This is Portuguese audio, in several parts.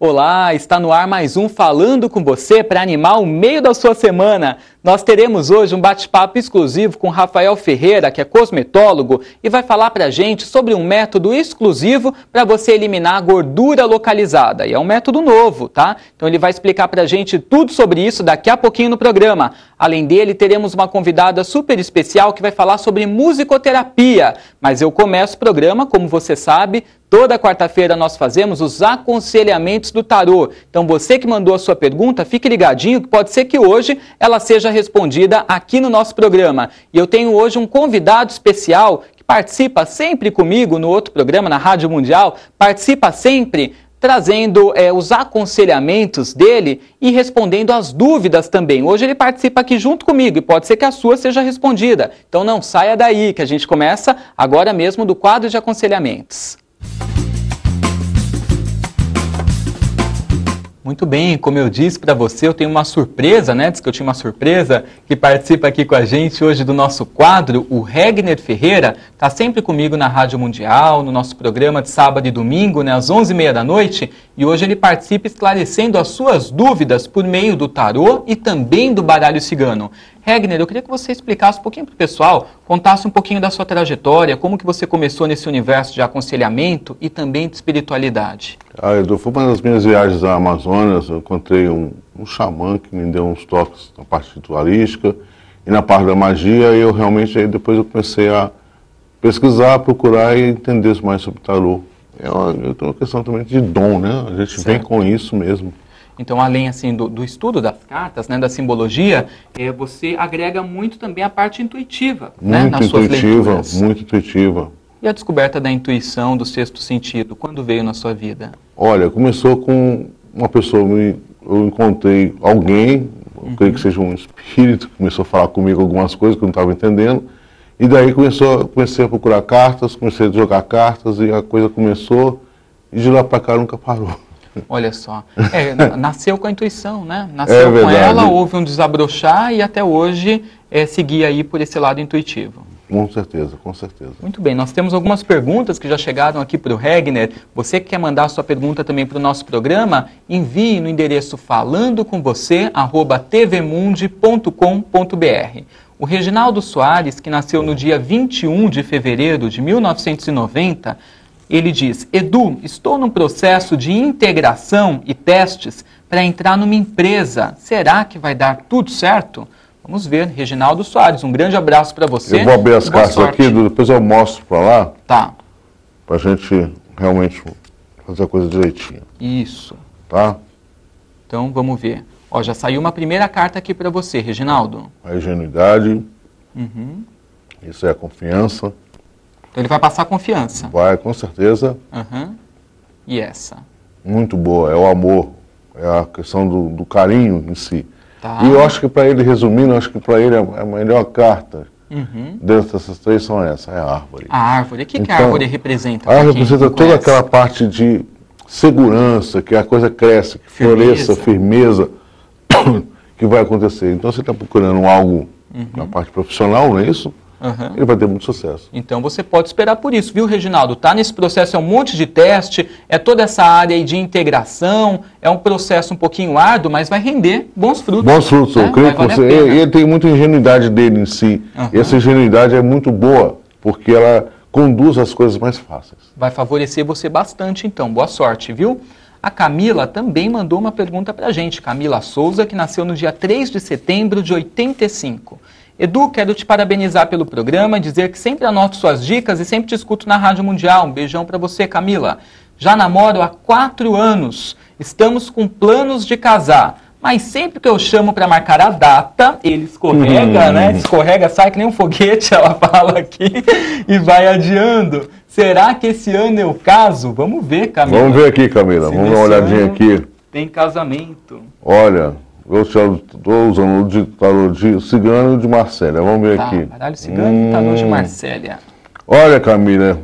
Olá, está no ar mais um Falando com você para animar o meio da sua semana. Nós teremos hoje um bate-papo exclusivo com Rafael Ferreira, que é cosmetólogo, e vai falar para a gente sobre um método exclusivo para você eliminar a gordura localizada. E é um método novo, tá? Então ele vai explicar para a gente tudo sobre isso daqui a pouquinho no programa. Além dele, teremos uma convidada super especial que vai falar sobre musicoterapia. Mas eu começo o programa, como você sabe, Toda quarta-feira nós fazemos os aconselhamentos do tarô. Então você que mandou a sua pergunta, fique ligadinho, que pode ser que hoje ela seja respondida aqui no nosso programa. E eu tenho hoje um convidado especial que participa sempre comigo no outro programa, na Rádio Mundial, participa sempre trazendo é, os aconselhamentos dele e respondendo as dúvidas também. Hoje ele participa aqui junto comigo e pode ser que a sua seja respondida. Então não saia daí, que a gente começa agora mesmo do quadro de aconselhamentos. Música Muito bem, como eu disse para você, eu tenho uma surpresa, né? Diz que eu tinha uma surpresa, que participa aqui com a gente hoje do nosso quadro, o Regner Ferreira, está sempre comigo na Rádio Mundial, no nosso programa de sábado e domingo, né, às 11h30 da noite, e hoje ele participa esclarecendo as suas dúvidas por meio do tarô e também do baralho cigano. Regner, eu queria que você explicasse um pouquinho para o pessoal, contasse um pouquinho da sua trajetória, como que você começou nesse universo de aconselhamento e também de espiritualidade. Ah, Edu, foi uma das minhas viagens à Amazonas, eu encontrei um, um xamã que me deu uns toques na parte ritualística e na parte da magia, e eu realmente, aí depois eu comecei a pesquisar, procurar e entender mais sobre tarô. É uma, é uma questão também de dom, né? A gente certo. vem com isso mesmo. Então, além assim do, do estudo das cartas, né, da simbologia, é, você agrega muito também a parte intuitiva, né, muito né, nas intuitiva, suas leituras. Muito intuitiva. E a descoberta da intuição, do sexto sentido, quando veio na sua vida? Olha, começou com uma pessoa, me, eu encontrei alguém, uhum. creio que seja um espírito, começou a falar comigo algumas coisas que eu não estava entendendo. E daí começou, comecei a procurar cartas, comecei a jogar cartas e a coisa começou. E de lá para cá nunca parou. Olha só. É, nasceu com a intuição, né? Nasceu é com ela, houve um desabrochar e até hoje é, seguir aí por esse lado intuitivo. Com certeza, com certeza. Muito bem, nós temos algumas perguntas que já chegaram aqui para o Regner. Você que quer mandar sua pergunta também para o nosso programa, envie no endereço falandocomvocê.tvmundi.com.br. O Reginaldo Soares, que nasceu no dia 21 de fevereiro de 1990, ele diz: Edu, estou num processo de integração e testes para entrar numa empresa. Será que vai dar tudo certo? Vamos ver, Reginaldo Soares, um grande abraço para você. Eu vou abrir as cartas aqui, depois eu mostro para lá. Tá. Para a gente realmente fazer a coisa direitinho. Isso. Tá? Então vamos ver. Ó, já saiu uma primeira carta aqui para você, Reginaldo. A ingenuidade. Uhum. Isso é a confiança. Então ele vai passar confiança. Vai, com certeza. Uhum. E essa? Muito boa, é o amor, é a questão do, do carinho em si. Tá. E eu acho que para ele, resumindo, eu acho que para ele a, é, é a melhor carta uhum. dessas três são essa, é a árvore. A árvore, o que, então, que a então, árvore representa? A árvore representa toda aquela parte de segurança, que a coisa cresce, que firmeza. floresça, firmeza, que vai acontecer. Então você está procurando algo uhum. na parte profissional, não é isso? Uhum. Ele vai ter muito sucesso. Então você pode esperar por isso, viu, Reginaldo? Está nesse processo, é um monte de teste, é toda essa área de integração, é um processo um pouquinho árduo, mas vai render bons frutos. Bons frutos, né? eu creio que você. Ele, tem muita ingenuidade dele em si. Uhum. Essa ingenuidade é muito boa, porque ela conduz as coisas mais fáceis. Vai favorecer você bastante, então. Boa sorte, viu? A Camila também mandou uma pergunta para a gente. Camila Souza, que nasceu no dia 3 de setembro de 85. Edu, quero te parabenizar pelo programa, dizer que sempre anoto suas dicas e sempre te escuto na Rádio Mundial. Um beijão para você, Camila. Já namoro há quatro anos. Estamos com planos de casar. Mas sempre que eu chamo para marcar a data, ele escorrega, hum. né? Escorrega, sai que nem um foguete, ela fala aqui, e vai adiando. Será que esse ano eu caso? Vamos ver, Camila. Vamos ver aqui, Camila. Se Vamos dar uma olhadinha aqui. Tem casamento. Olha, eu sou os alunos de tarô cigano de Marsella. Vamos ver tá, aqui. Baralho cigano tá hum. e tarô de Marsella. Olha, Camila.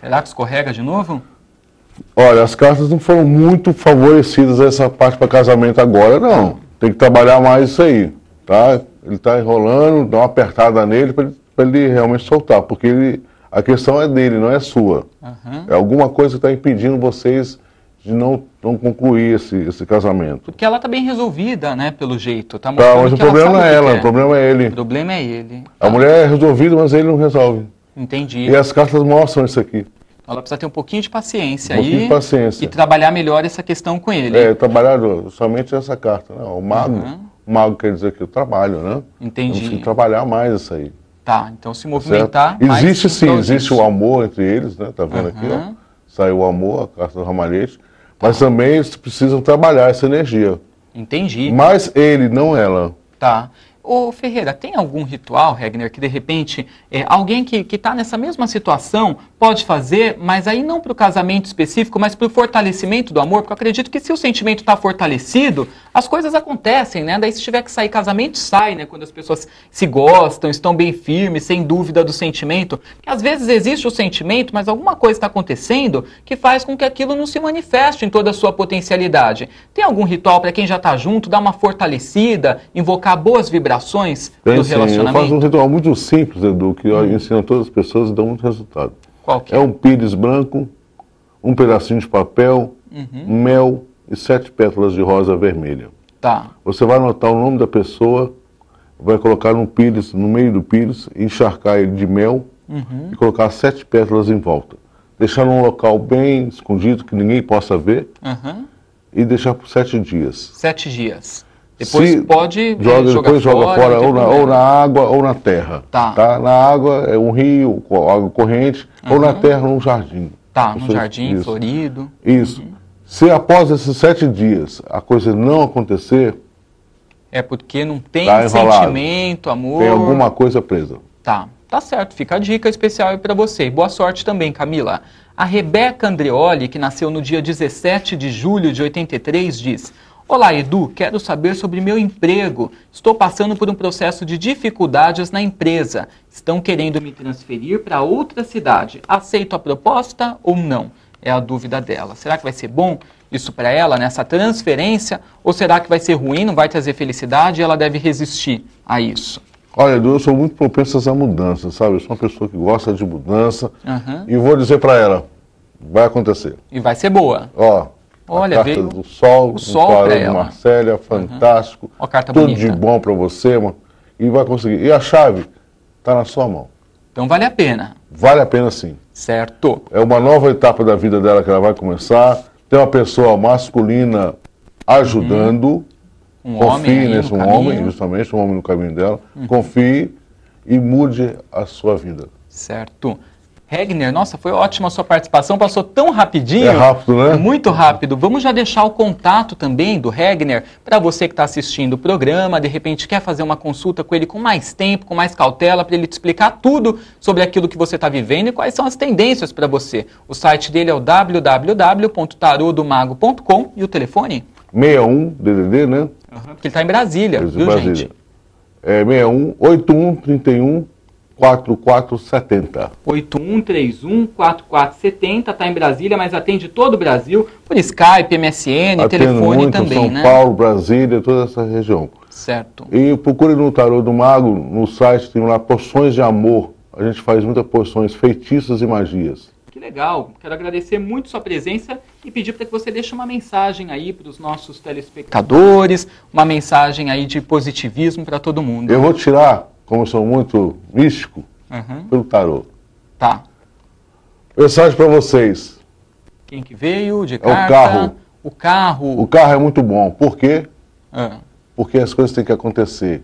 Será que escorrega de novo? Olha, as cartas não foram muito favorecidas essa parte para casamento agora, não. Tem que trabalhar mais isso aí, tá? Ele está enrolando, dá uma apertada nele para ele, ele, realmente soltar, porque ele, a questão é dele, não é sua. Uhum. É alguma coisa que está impedindo vocês de não, não concluir esse, esse casamento. Porque ela está bem resolvida, né, pelo jeito. Tá, tá mas o problema é ela, que o problema é ele. O problema é ele. A mulher é resolvida, mas ele não resolve. Entendi. E as cartas mostram isso aqui. Ela precisa ter um pouquinho de paciência um aí. De paciência. E trabalhar melhor essa questão com ele. É, trabalhar somente essa carta. Né? O mago, uhum. o mago quer dizer que o trabalho, né? Entendi. Tem que trabalhar mais isso aí. Tá, então se tá movimentar. mais. Existe sim, existe isso. o amor entre eles, né? Tá vendo uhum. aqui, ó? Saiu o amor, a carta do ramalhete. Mas também eles precisam trabalhar essa energia. Entendi. Mas ele, não ela. Tá. Ô Ferreira, tem algum ritual, Regner, que de repente é, alguém que está nessa mesma situação pode fazer, mas aí não para o casamento específico, mas para o fortalecimento do amor? Porque eu acredito que se o sentimento está fortalecido, as coisas acontecem, né? Daí se tiver que sair casamento, sai, né? Quando as pessoas se gostam, estão bem firmes, sem dúvida do sentimento. Às vezes existe o sentimento, mas alguma coisa está acontecendo que faz com que aquilo não se manifeste em toda a sua potencialidade. Tem algum ritual para quem já está junto, dar uma fortalecida, invocar boas vibrações? alterações do sim, relacionamento? Eu faço um ritual muito simples, Edu, que eu hum. ensino a todas as pessoas e dá muito resultado. Qual que é? É um pires branco, um pedacinho de papel, uhum. mel e sete pétalas de rosa vermelha. Tá. Você vai anotar o nome da pessoa, vai colocar no pires, no meio do pires, encharcar ele de mel uhum. e colocar sete pétalas em volta. Deixar num local bem escondido que ninguém possa ver. Uhum e deixar por sete dias. Sete dias. Depois Se pode eh, joga, jogar depois fora, joga fora ou na, ou na, é. água ou na terra. Tá. tá? Na água é um rio, água corrente, uhum. ou na terra num jardim. Tá, num jardim isso. florido. Isso. Uhum. Se após esses sete dias a coisa não acontecer, é porque não tem tá sentimento, amor. Tem alguma coisa presa. Tá, tá certo. Fica a dica especial aí para você. Boa sorte também, Camila. A Rebeca Andreoli, que nasceu no dia 17 de julho de 83, diz: Olá, Edu, quero saber sobre meu emprego. Estou passando por um processo de dificuldades na empresa. Estão querendo me transferir para outra cidade. Aceito a proposta ou não? É a dúvida dela. Será que vai ser bom isso para ela, nessa transferência? Ou será que vai ser ruim, não vai trazer felicidade e ela deve resistir a isso? Olha, Edu, eu sou muito propenso a mudanças, sabe? Eu sou uma pessoa que gosta de mudança. Uhum. E vou dizer para ela, vai acontecer. E vai ser boa. Ó, Olha, a carta veio... do Sol, o Sol do é, Marcélia, fantástico. Uhum. Tudo bonita. de bom para você, mano. E vai conseguir. E a chave está na sua mão. Então vale a pena. Vale a pena sim. Certo. É uma nova etapa da vida dela que ela vai começar. Tem uma pessoa masculina ajudando. Uhum. Um Confie homem nesse um homem, justamente, um homem no caminho dela. Uhum. Confie e mude a sua vida. Certo. Regner, nossa, foi ótima a sua participação, passou tão rapidinho. É rápido, né? Muito rápido. Vamos já deixar o contato também do Regner para você que está assistindo o programa, de repente quer fazer uma consulta com ele com mais tempo, com mais cautela, para ele te explicar tudo sobre aquilo que você está vivendo e quais são as tendências para você. O site dele é o www.tarodomago.com e o telefone? 61 DDD, né? Uhum, porque ele está em Brasília, Brasília, tá viu, Brasília. gente? É 61 81 31 4470. 8131 4470, está em Brasília, mas atende todo o Brasil, por Skype, MSN, Atendo telefone muito, também, São né? Paulo, Brasília, toda essa região. Certo. E procure no Tarô do Mago, no site tem lá poções de amor. A gente faz muitas poções, feitiças e magias. Que legal. Quero agradecer muito sua presença e pedir para que você deixe uma mensagem aí para os nossos telespectadores, uma mensagem aí de positivismo para todo mundo. Eu vou tirar como eu sou muito místico, uhum. pelo tarô. Tá. Mensagem para vocês. Quem que veio, de é carta, o carro. O carro. O carro é muito bom. Por quê? Uhum. Porque as coisas têm que acontecer.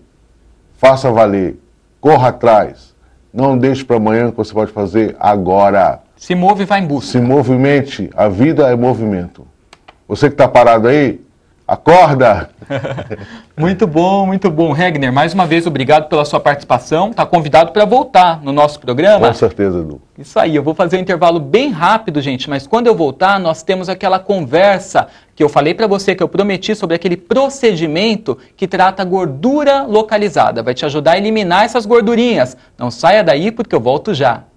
Faça valer. Corra atrás. Não deixe para amanhã que você pode fazer agora. Se move e vai em busca. Se movimente. A vida é movimento. Você que está parado aí, Acorda! muito bom, muito bom. Regner, mais uma vez, obrigado pela sua participação. Está convidado para voltar no nosso programa. Com certeza, Edu. Isso aí, eu vou fazer um intervalo bem rápido, gente, mas quando eu voltar, nós temos aquela conversa que eu falei para você, que eu prometi sobre aquele procedimento que trata gordura localizada. Vai te ajudar a eliminar essas gordurinhas. Não saia daí, porque eu volto já.